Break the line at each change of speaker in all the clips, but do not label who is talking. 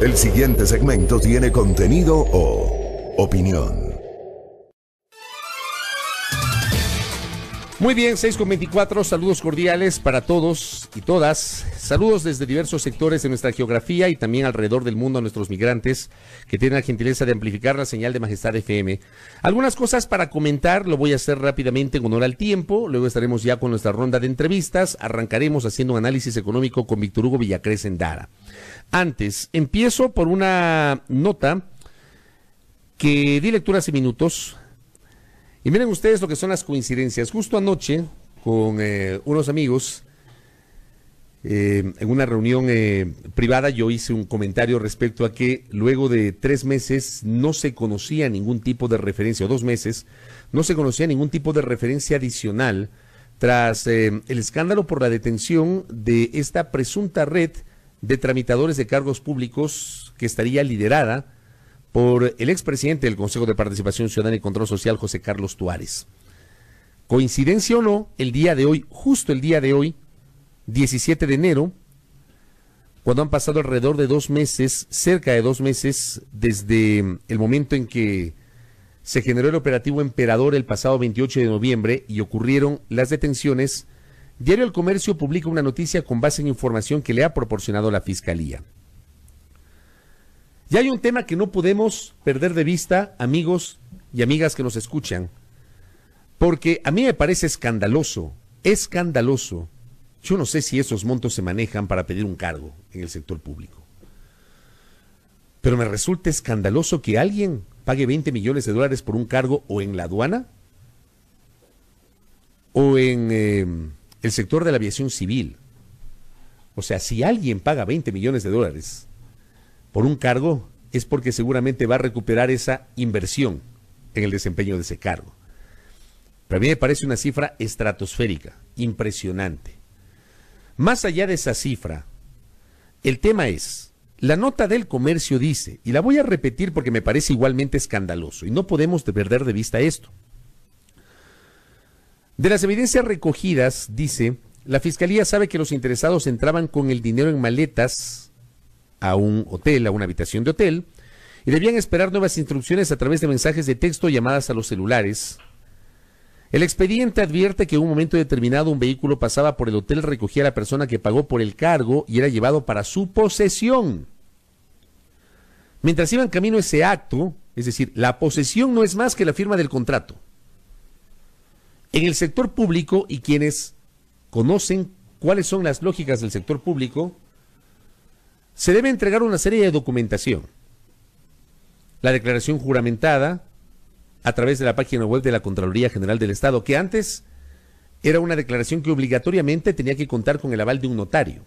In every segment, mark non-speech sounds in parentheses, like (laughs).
El siguiente segmento tiene contenido o opinión. Muy bien, 6 con 24, saludos cordiales para todos y todas. Saludos desde diversos sectores de nuestra geografía y también alrededor del mundo a nuestros migrantes que tienen la gentileza de amplificar la señal de Majestad FM. Algunas cosas para comentar, lo voy a hacer rápidamente en honor al tiempo, luego estaremos ya con nuestra ronda de entrevistas, arrancaremos haciendo un análisis económico con Víctor Hugo Villacrés en Dara. Antes, empiezo por una nota que di lectura hace minutos. Y miren ustedes lo que son las coincidencias. Justo anoche, con eh, unos amigos, eh, en una reunión eh, privada, yo hice un comentario respecto a que luego de tres meses no se conocía ningún tipo de referencia, o dos meses, no se conocía ningún tipo de referencia adicional tras el escándalo por la detención de esta presunta red de tramitadores de cargos públicos que estaría liderada por el expresidente del Consejo de Participación Ciudadana y Control Social, José Carlos Tuárez. Coincidencia o no, el día de hoy, justo el día de hoy, 17 de enero, cuando han pasado alrededor de dos meses, cerca de dos meses, desde el momento en que se generó el operativo Emperador el pasado 28 de noviembre y ocurrieron las detenciones Diario El Comercio publica una noticia con base en información que le ha proporcionado la Fiscalía. Y hay un tema que no podemos perder de vista, amigos y amigas que nos escuchan, porque a mí me parece escandaloso, escandaloso. Yo no sé si esos montos se manejan para pedir un cargo en el sector público. Pero me resulta escandaloso que alguien pague 20 millones de dólares por un cargo o en la aduana o en... Eh, el sector de la aviación civil. O sea, si alguien paga 20 millones de dólares por un cargo, es porque seguramente va a recuperar esa inversión en el desempeño de ese cargo. Para mí me parece una cifra estratosférica, impresionante. Más allá de esa cifra, el tema es, la nota del comercio dice, y la voy a repetir porque me parece igualmente escandaloso, y no podemos perder de vista esto. De las evidencias recogidas, dice, la fiscalía sabe que los interesados entraban con el dinero en maletas a un hotel, a una habitación de hotel, y debían esperar nuevas instrucciones a través de mensajes de texto llamadas a los celulares. El expediente advierte que en un momento determinado un vehículo pasaba por el hotel, recogía a la persona que pagó por el cargo y era llevado para su posesión. Mientras iba en camino ese acto, es decir, la posesión no es más que la firma del contrato. En el sector público y quienes conocen cuáles son las lógicas del sector público, se debe entregar una serie de documentación. La declaración juramentada a través de la página web de la Contraloría General del Estado, que antes era una declaración que obligatoriamente tenía que contar con el aval de un notario.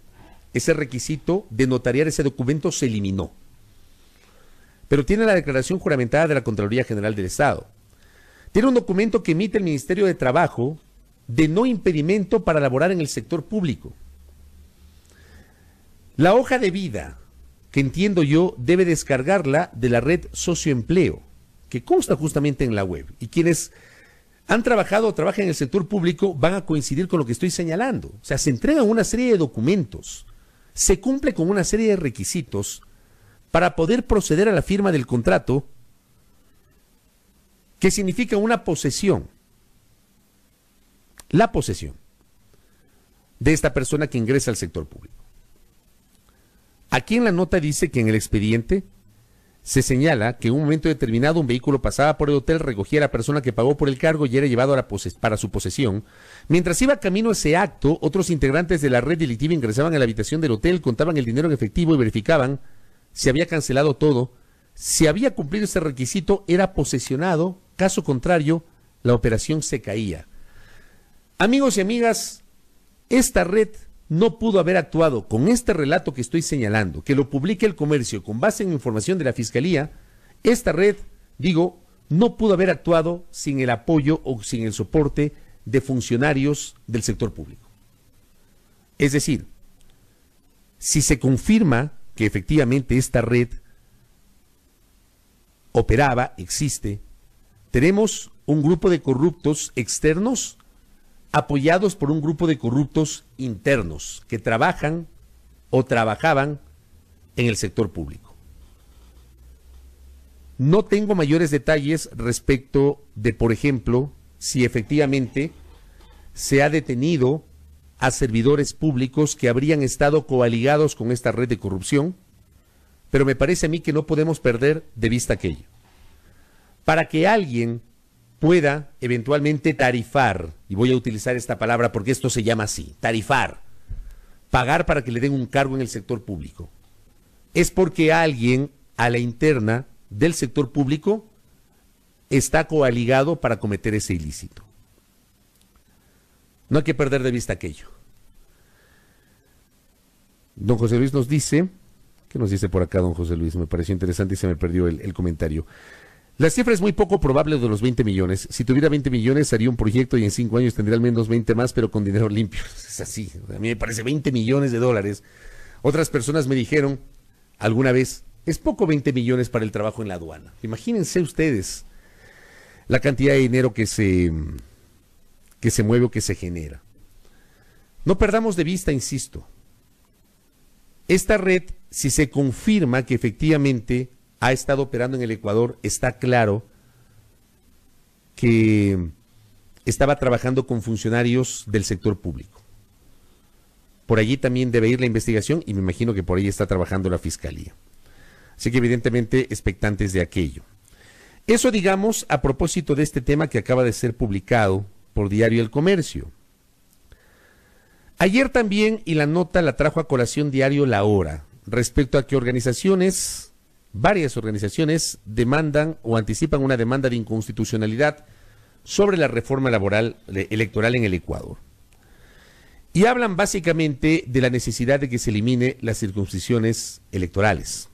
Ese requisito de notariar ese documento se eliminó. Pero tiene la declaración juramentada de la Contraloría General del Estado tiene un documento que emite el Ministerio de Trabajo de no impedimento para laborar en el sector público. La hoja de vida, que entiendo yo, debe descargarla de la red socioempleo, que consta justamente en la web. Y quienes han trabajado o trabajan en el sector público van a coincidir con lo que estoy señalando. O sea, se entregan una serie de documentos, se cumple con una serie de requisitos para poder proceder a la firma del contrato ¿Qué significa una posesión. La posesión de esta persona que ingresa al sector público. Aquí en la nota dice que en el expediente se señala que en un momento determinado un vehículo pasaba por el hotel, recogía a la persona que pagó por el cargo y era llevado para su posesión. Mientras iba camino ese acto, otros integrantes de la red delictiva ingresaban a la habitación del hotel, contaban el dinero en efectivo y verificaban si había cancelado todo. Si había cumplido ese requisito, era posesionado Caso contrario, la operación se caía. Amigos y amigas, esta red no pudo haber actuado con este relato que estoy señalando, que lo publique el comercio con base en información de la Fiscalía, esta red, digo, no pudo haber actuado sin el apoyo o sin el soporte de funcionarios del sector público. Es decir, si se confirma que efectivamente esta red operaba, existe, tenemos un grupo de corruptos externos apoyados por un grupo de corruptos internos que trabajan o trabajaban en el sector público. No tengo mayores detalles respecto de, por ejemplo, si efectivamente se ha detenido a servidores públicos que habrían estado coaligados con esta red de corrupción, pero me parece a mí que no podemos perder de vista aquello para que alguien pueda eventualmente tarifar, y voy a utilizar esta palabra porque esto se llama así, tarifar, pagar para que le den un cargo en el sector público, es porque alguien a la interna del sector público está coaligado para cometer ese ilícito. No hay que perder de vista aquello. Don José Luis nos dice, ¿qué nos dice por acá don José Luis? Me pareció interesante y se me perdió el, el comentario. La cifra es muy poco probable de los 20 millones. Si tuviera 20 millones, haría un proyecto y en 5 años tendría al menos 20 más, pero con dinero limpio. (laughs) Es así. A mí me parece 20 millones de dólares. Otras personas me dijeron alguna vez, es poco 20 millones para el trabajo en la aduana. Imagínense ustedes la cantidad de dinero que se, que se mueve o que se genera. No perdamos de vista, insisto, esta red, si se confirma que efectivamente ha estado operando en el Ecuador, está claro que estaba trabajando con funcionarios del sector público. Por allí también debe ir la investigación y me imagino que por ahí está trabajando la fiscalía. Así que evidentemente expectantes de aquello. Eso digamos a propósito de este tema que acaba de ser publicado por Diario El Comercio. Ayer también, y la nota la trajo a colación Diario La Hora, respecto a que organizaciones varias organizaciones demandan o anticipan una demanda de inconstitucionalidad sobre la reforma laboral electoral en el Ecuador. Y hablan básicamente de la necesidad de que se elimine las circunscripciones electorales.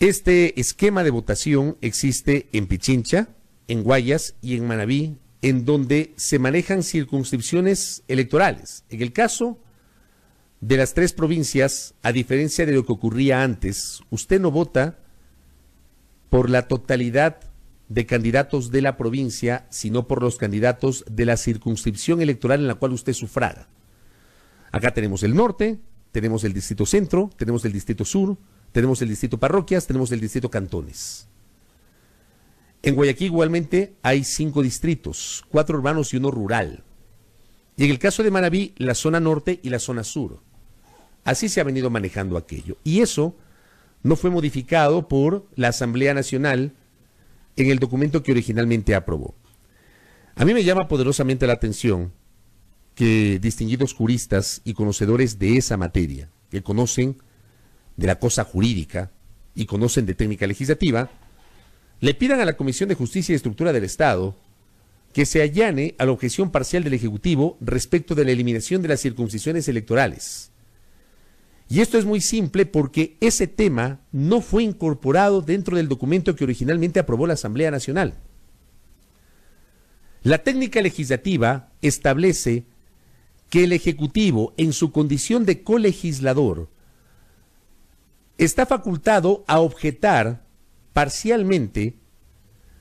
Este esquema de votación existe en Pichincha, en Guayas y en Manabí, en donde se manejan circunscripciones electorales. En el caso de las tres provincias, a diferencia de lo que ocurría antes, usted no vota por la totalidad de candidatos de la provincia, sino por los candidatos de la circunscripción electoral en la cual usted sufraga. Acá tenemos el norte, tenemos el distrito centro, tenemos el distrito sur, tenemos el distrito parroquias, tenemos el distrito cantones. En Guayaquil igualmente hay cinco distritos, cuatro urbanos y uno rural. Y en el caso de Manabí, la zona norte y la zona sur. Así se ha venido manejando aquello. Y eso no fue modificado por la Asamblea Nacional en el documento que originalmente aprobó. A mí me llama poderosamente la atención que distinguidos juristas y conocedores de esa materia, que conocen de la cosa jurídica y conocen de técnica legislativa, le pidan a la Comisión de Justicia y Estructura del Estado que se allane a la objeción parcial del Ejecutivo respecto de la eliminación de las circuncisiones electorales y esto es muy simple porque ese tema no fue incorporado dentro del documento que originalmente aprobó la Asamblea Nacional. La técnica legislativa establece que el Ejecutivo, en su condición de colegislador, está facultado a objetar parcialmente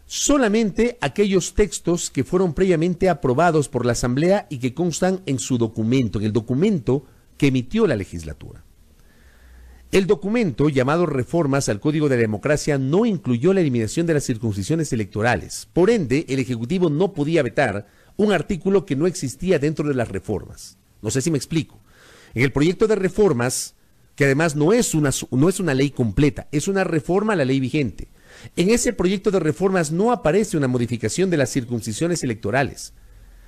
solamente aquellos textos que fueron previamente aprobados por la Asamblea y que constan en su documento, en el documento que emitió la legislatura. El documento, llamado Reformas al Código de la Democracia, no incluyó la eliminación de las circuncisiones electorales. Por ende, el Ejecutivo no podía vetar un artículo que no existía dentro de las reformas. No sé si me explico. En el proyecto de reformas, que además no es una, no es una ley completa, es una reforma a la ley vigente. En ese proyecto de reformas no aparece una modificación de las circuncisiones electorales.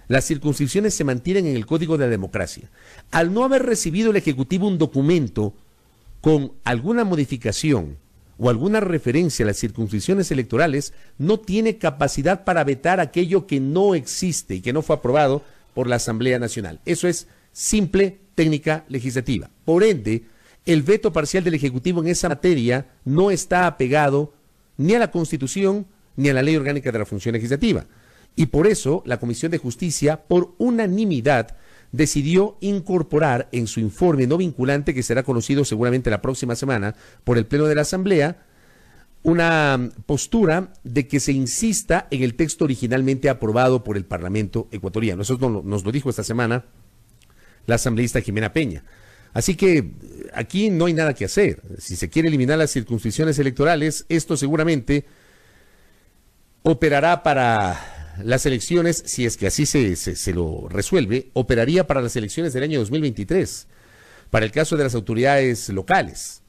Las circunscripciones se mantienen en el Código de la Democracia. Al no haber recibido el Ejecutivo un documento con alguna modificación o alguna referencia a las circunscripciones electorales no tiene capacidad para vetar aquello que no existe y que no fue aprobado por la Asamblea Nacional. Eso es simple técnica legislativa. Por ende, el veto parcial del Ejecutivo en esa materia no está apegado ni a la Constitución ni a la Ley Orgánica de la Función Legislativa. Y por eso la Comisión de Justicia, por unanimidad, decidió incorporar en su informe no vinculante, que será conocido seguramente la próxima semana por el Pleno de la Asamblea, una postura de que se insista en el texto originalmente aprobado por el Parlamento ecuatoriano. Eso nos lo dijo esta semana la asambleísta Jimena Peña. Así que eh, aquí no hay nada que hacer. Si se quiere eliminar las circunscripciones electorales, esto seguramente operará para las elecciones, si es que así se, se, lo resuelve, operaría para las elecciones del año 2023, para el caso de las autoridades locales.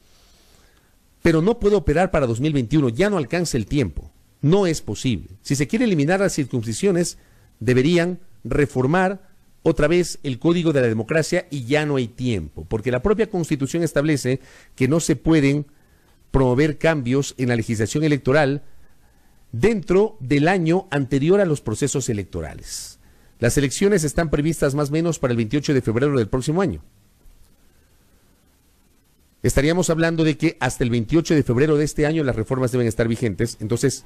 Pero no puede operar para 2021, ya no alcanza el tiempo, no es posible. Si se quiere eliminar las circunscripciones, deberían reformar otra vez el código de la democracia y ya no hay tiempo, porque la propia constitución establece que no se pueden promover cambios en la legislación electoral dentro del año anterior a los procesos electorales. Las elecciones están previstas más o menos para el 28 de febrero del próximo año. Estaríamos hablando de que hasta el 28 de febrero de este año las reformas deben estar vigentes, entonces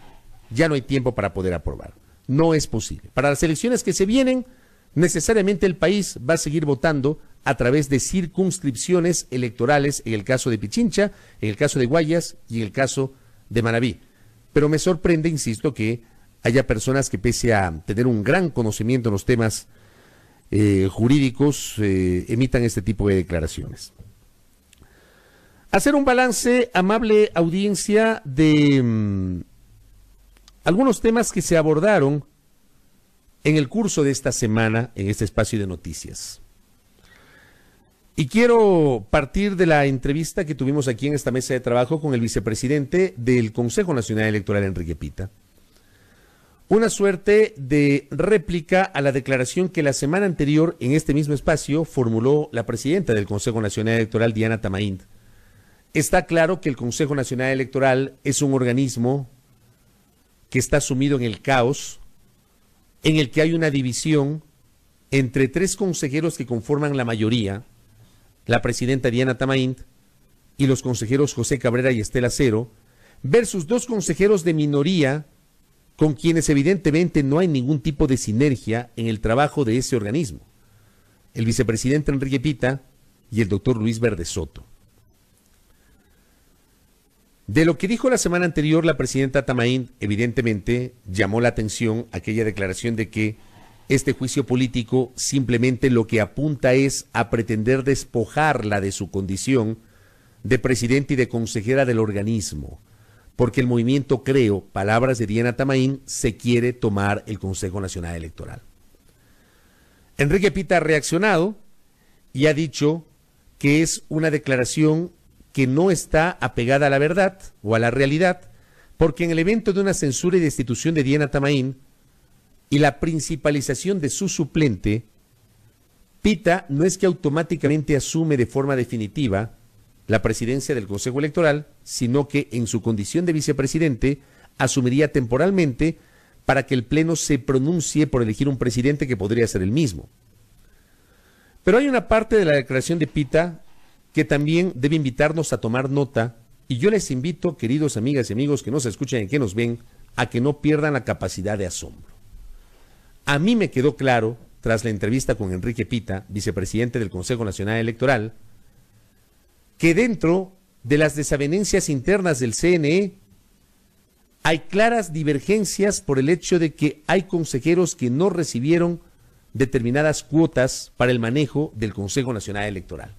ya no hay tiempo para poder aprobar. No es posible. Para las elecciones que se vienen, necesariamente el país va a seguir votando a través de circunscripciones electorales en el caso de Pichincha, en el caso de Guayas y en el caso de Manabí. Pero me sorprende, insisto, que haya personas que pese a tener un gran conocimiento en los temas eh, jurídicos, eh, emitan este tipo de declaraciones. Hacer un balance, amable audiencia, de mm, algunos temas que se abordaron en el curso de esta semana en este espacio de noticias. Y quiero partir de la entrevista que tuvimos aquí en esta mesa de trabajo con el vicepresidente del Consejo Nacional Electoral, Enrique Pita. Una suerte de réplica a la declaración que la semana anterior en este mismo espacio formuló la presidenta del Consejo Nacional Electoral, Diana Tamaind. Está claro que el Consejo Nacional Electoral es un organismo que está sumido en el caos, en el que hay una división entre tres consejeros que conforman la mayoría, la presidenta Diana Tamaint y los consejeros José Cabrera y Estela Cero, versus dos consejeros de minoría con quienes evidentemente no hay ningún tipo de sinergia en el trabajo de ese organismo, el vicepresidente Enrique Pita y el doctor Luis Verde Soto. De lo que dijo la semana anterior la presidenta Tamaín, evidentemente llamó la atención aquella declaración de que este juicio político simplemente lo que apunta es a pretender despojarla de su condición de presidente y de consejera del organismo, porque el movimiento Creo, palabras de Diana Tamaín, se quiere tomar el Consejo Nacional Electoral. Enrique Pita ha reaccionado y ha dicho que es una declaración que no está apegada a la verdad o a la realidad, porque en el evento de una censura y destitución de Diana Tamaín, y la principalización de su suplente, Pita no es que automáticamente asume de forma definitiva la presidencia del Consejo Electoral, sino que en su condición de vicepresidente asumiría temporalmente para que el Pleno se pronuncie por elegir un presidente que podría ser el mismo. Pero hay una parte de la declaración de Pita que también debe invitarnos a tomar nota, y yo les invito, queridos amigas y amigos que nos escuchan y que nos ven, a que no pierdan la capacidad de asombro. A mí me quedó claro, tras la entrevista con Enrique Pita, vicepresidente del Consejo Nacional Electoral, que dentro de las desavenencias internas del CNE hay claras divergencias por el hecho de que hay consejeros que no recibieron determinadas cuotas para el manejo del Consejo Nacional Electoral.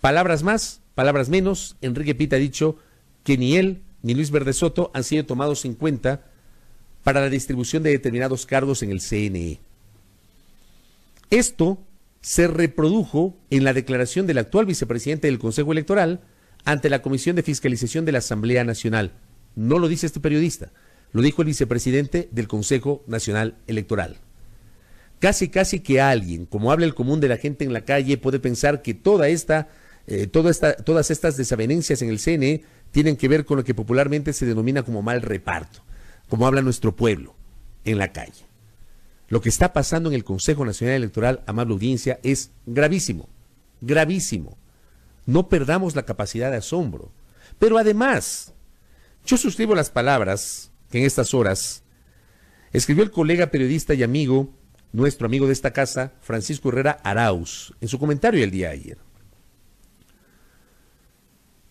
Palabras más, palabras menos, Enrique Pita ha dicho que ni él ni Luis Verde Soto han sido tomados en cuenta para la distribución de determinados cargos en el CNE. Esto se reprodujo en la declaración del actual vicepresidente del Consejo Electoral ante la Comisión de Fiscalización de la Asamblea Nacional. No lo dice este periodista, lo dijo el vicepresidente del Consejo Nacional Electoral. Casi, casi que alguien, como habla el común de la gente en la calle, puede pensar que toda esta, eh, todas estas desavenencias en el CNE tienen que ver con lo que popularmente se denomina como mal reparto como habla nuestro pueblo en la calle. Lo que está pasando en el Consejo Nacional Electoral, amable audiencia, es gravísimo, gravísimo. No perdamos la capacidad de asombro. Pero además, yo suscribo las palabras que en estas horas escribió el colega periodista y amigo, nuestro amigo de esta casa, Francisco Herrera Arauz, en su comentario el día de ayer.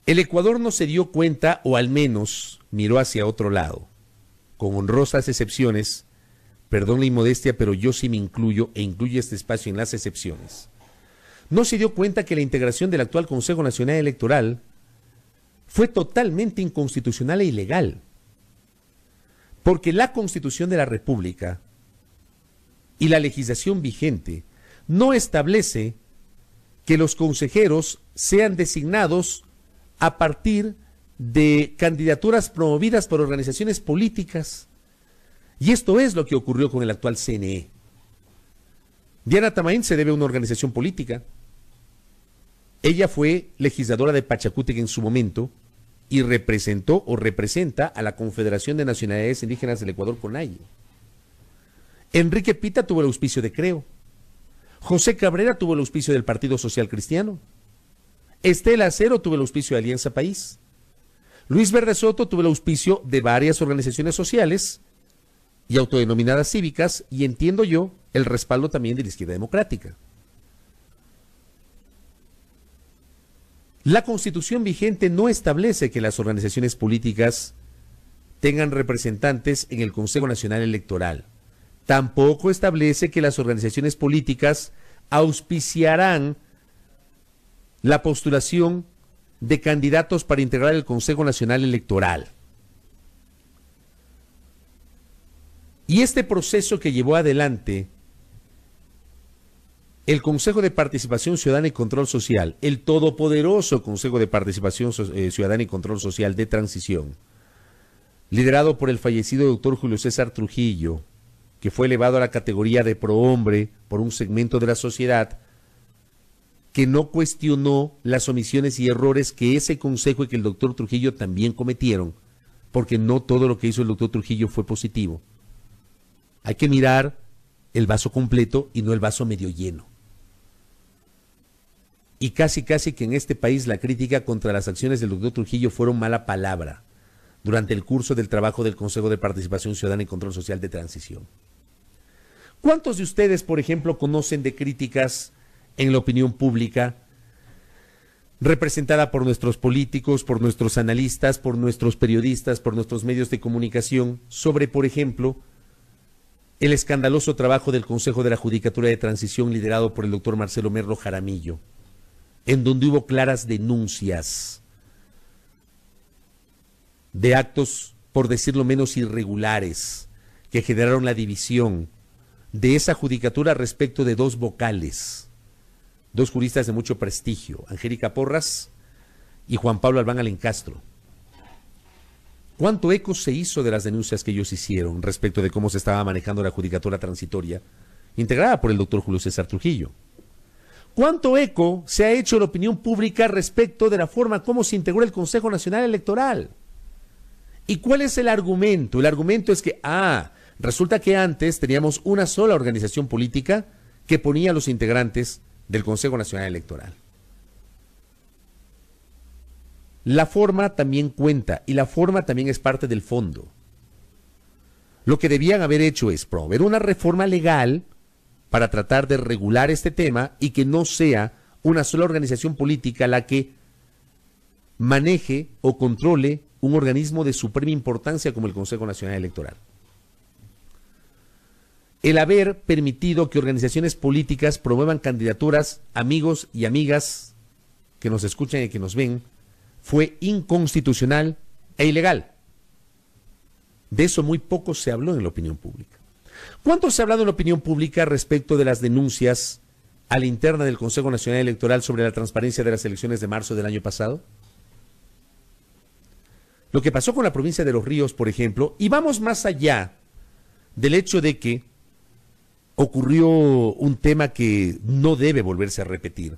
El Ecuador no se dio cuenta, o al menos miró hacia otro lado con honrosas excepciones, perdón la inmodestia, pero yo sí me incluyo e incluyo este espacio en las excepciones, no se dio cuenta que la integración del actual Consejo Nacional Electoral fue totalmente inconstitucional e ilegal, porque la Constitución de la República y la legislación vigente no establece que los consejeros sean designados a partir de de candidaturas promovidas por organizaciones políticas. Y esto es lo que ocurrió con el actual CNE. Diana Tamaín se debe a una organización política. Ella fue legisladora de Pachacútec en su momento y representó o representa a la Confederación de Nacionalidades Indígenas del Ecuador CONAIE. Enrique Pita tuvo el auspicio de Creo. José Cabrera tuvo el auspicio del Partido Social Cristiano. Estela Acero tuvo el auspicio de Alianza País. Luis Verde Soto tuvo el auspicio de varias organizaciones sociales y autodenominadas cívicas y entiendo yo el respaldo también de la izquierda democrática. La constitución vigente no establece que las organizaciones políticas tengan representantes en el Consejo Nacional Electoral. Tampoco establece que las organizaciones políticas auspiciarán la postulación de candidatos para integrar el Consejo Nacional Electoral. Y este proceso que llevó adelante el Consejo de Participación Ciudadana y Control Social, el todopoderoso Consejo de Participación eh, Ciudadana y Control Social de Transición, liderado por el fallecido doctor Julio César Trujillo, que fue elevado a la categoría de prohombre por un segmento de la sociedad, que no cuestionó las omisiones y errores que ese consejo y que el doctor Trujillo también cometieron, porque no todo lo que hizo el doctor Trujillo fue positivo. Hay que mirar el vaso completo y no el vaso medio lleno. Y casi casi que en este país la crítica contra las acciones del doctor Trujillo fueron mala palabra durante el curso del trabajo del Consejo de Participación Ciudadana y Control Social de Transición. ¿Cuántos de ustedes, por ejemplo, conocen de críticas en la opinión pública, representada por nuestros políticos, por nuestros analistas, por nuestros periodistas, por nuestros medios de comunicación, sobre, por ejemplo, el escandaloso trabajo del Consejo de la Judicatura de Transición liderado por el doctor Marcelo Merlo Jaramillo, en donde hubo claras denuncias de actos, por decirlo menos, irregulares, que generaron la división de esa judicatura respecto de dos vocales dos juristas de mucho prestigio, Angélica Porras y Juan Pablo Albán Alencastro. ¿Cuánto eco se hizo de las denuncias que ellos hicieron respecto de cómo se estaba manejando la judicatura transitoria integrada por el doctor Julio César Trujillo? ¿Cuánto eco se ha hecho en la opinión pública respecto de la forma como se integró el Consejo Nacional Electoral? ¿Y cuál es el argumento? El argumento es que, ah, resulta que antes teníamos una sola organización política que ponía a los integrantes del Consejo Nacional Electoral. La forma también cuenta y la forma también es parte del fondo. Lo que debían haber hecho es promover una reforma legal para tratar de regular este tema y que no sea una sola organización política la que maneje o controle un organismo de suprema importancia como el Consejo Nacional Electoral el haber permitido que organizaciones políticas promuevan candidaturas, amigos y amigas que nos escuchan y que nos ven, fue inconstitucional e ilegal. De eso muy poco se habló en la opinión pública. ¿Cuánto se ha hablado en la opinión pública respecto de las denuncias a la interna del Consejo Nacional Electoral sobre la transparencia de las elecciones de marzo del año pasado? Lo que pasó con la provincia de Los Ríos, por ejemplo, y vamos más allá del hecho de que ocurrió un tema que no debe volverse a repetir.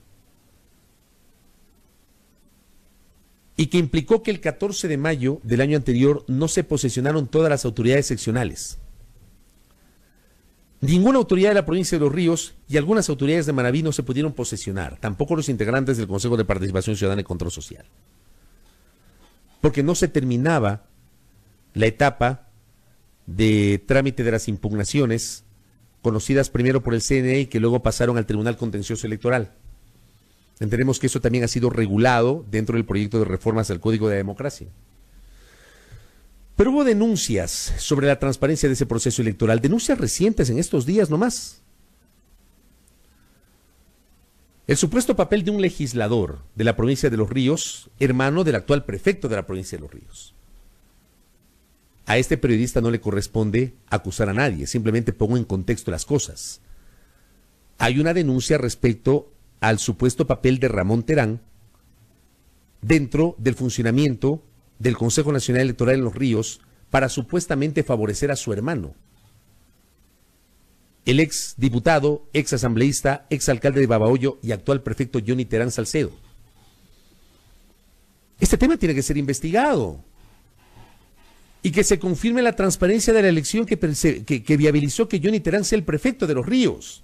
Y que implicó que el 14 de mayo del año anterior no se posesionaron todas las autoridades seccionales. Ninguna autoridad de la provincia de Los Ríos y algunas autoridades de Manaví no se pudieron posesionar, tampoco los integrantes del Consejo de Participación Ciudadana y Control Social. Porque no se terminaba la etapa de trámite de las impugnaciones conocidas primero por el CNE y que luego pasaron al Tribunal Contencioso Electoral. Entendemos que eso también ha sido regulado dentro del proyecto de reformas del Código de la Democracia. Pero hubo denuncias sobre la transparencia de ese proceso electoral, denuncias recientes en estos días nomás. El supuesto papel de un legislador de la provincia de Los Ríos, hermano del actual prefecto de la provincia de Los Ríos a este periodista no le corresponde acusar a nadie, simplemente pongo en contexto las cosas. Hay una denuncia respecto al supuesto papel de Ramón Terán dentro del funcionamiento del Consejo Nacional Electoral en Los Ríos para supuestamente favorecer a su hermano. El ex diputado, ex asambleísta, ex alcalde de Babahoyo y actual prefecto Johnny Terán Salcedo. Este tema tiene que ser investigado y que se confirme la transparencia de la elección que, viabilizó que Johnny Terán sea el prefecto de los ríos.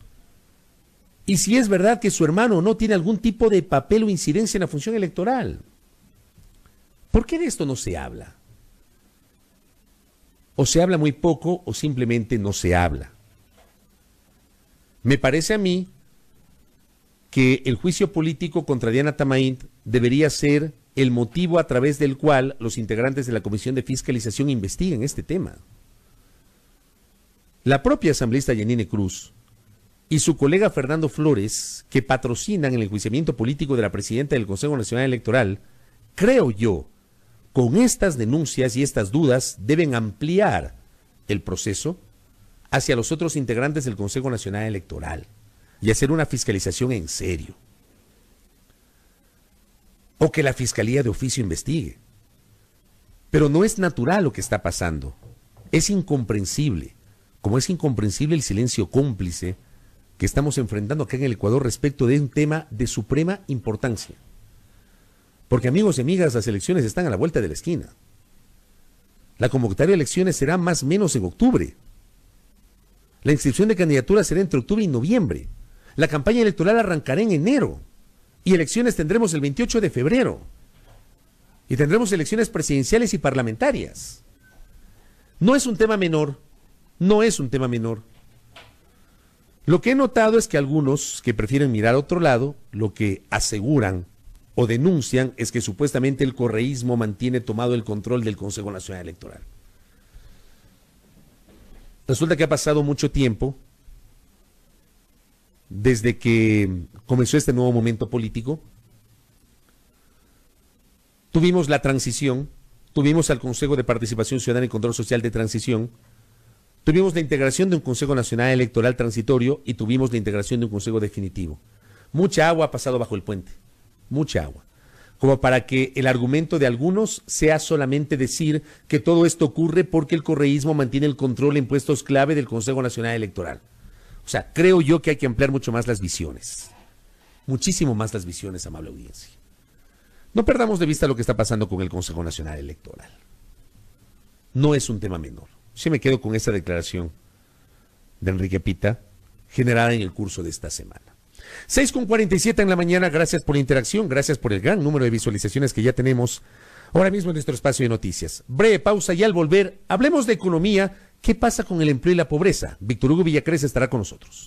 Y si es verdad que su hermano no tiene algún tipo de papel o incidencia en la función electoral. ¿Por qué de esto no se habla? O se habla muy poco o simplemente no se habla. Me parece a mí que el juicio político contra Diana Tamaint debería ser el motivo a través del cual los integrantes de la Comisión de Fiscalización investiguen este tema. La propia asambleísta Yanine Cruz y su colega Fernando Flores, que patrocinan el enjuiciamiento político de la presidenta del Consejo Nacional Electoral, creo yo, con estas denuncias y estas dudas deben ampliar el proceso hacia los otros integrantes del Consejo Nacional Electoral y hacer una fiscalización en serio o que la Fiscalía de oficio investigue. Pero no es natural lo que está pasando. Es incomprensible, como es incomprensible el silencio cómplice que estamos enfrentando acá en el Ecuador respecto de un tema de suprema importancia. Porque amigos y amigas, las elecciones están a la vuelta de la esquina. La convocatoria de elecciones será más o menos en octubre. La inscripción de candidaturas será entre octubre y noviembre. La campaña electoral arrancará en enero y elecciones tendremos el 28 de febrero. Y tendremos elecciones presidenciales y parlamentarias. No es un tema menor, no es un tema menor. Lo que he notado es que algunos que prefieren mirar a otro lado, lo que aseguran o denuncian es que supuestamente el correísmo mantiene tomado el control del Consejo Nacional Electoral. Resulta que ha pasado mucho tiempo desde que comenzó este nuevo momento político, tuvimos la transición, tuvimos al Consejo de Participación Ciudadana y Control Social de Transición, tuvimos la integración de un Consejo Nacional Electoral Transitorio y tuvimos la integración de un Consejo Definitivo. Mucha agua ha pasado bajo el puente, mucha agua como para que el argumento de algunos sea solamente decir que todo esto ocurre porque el correísmo mantiene el control en puestos clave del Consejo Nacional Electoral. O sea, creo yo que hay que ampliar mucho más las visiones. Muchísimo más las visiones, amable audiencia. No perdamos de vista lo que está pasando con el Consejo Nacional Electoral. No es un tema menor. Sí me quedo con esa declaración de Enrique Pita, generada en el curso de esta semana. 6 con 47 en la mañana, gracias por la interacción, gracias por el gran número de visualizaciones que ya tenemos ahora mismo en nuestro espacio de noticias. Breve pausa y al volver, hablemos de economía ¿Qué pasa con el empleo y la pobreza? Víctor Hugo Villacrés estará con nosotros.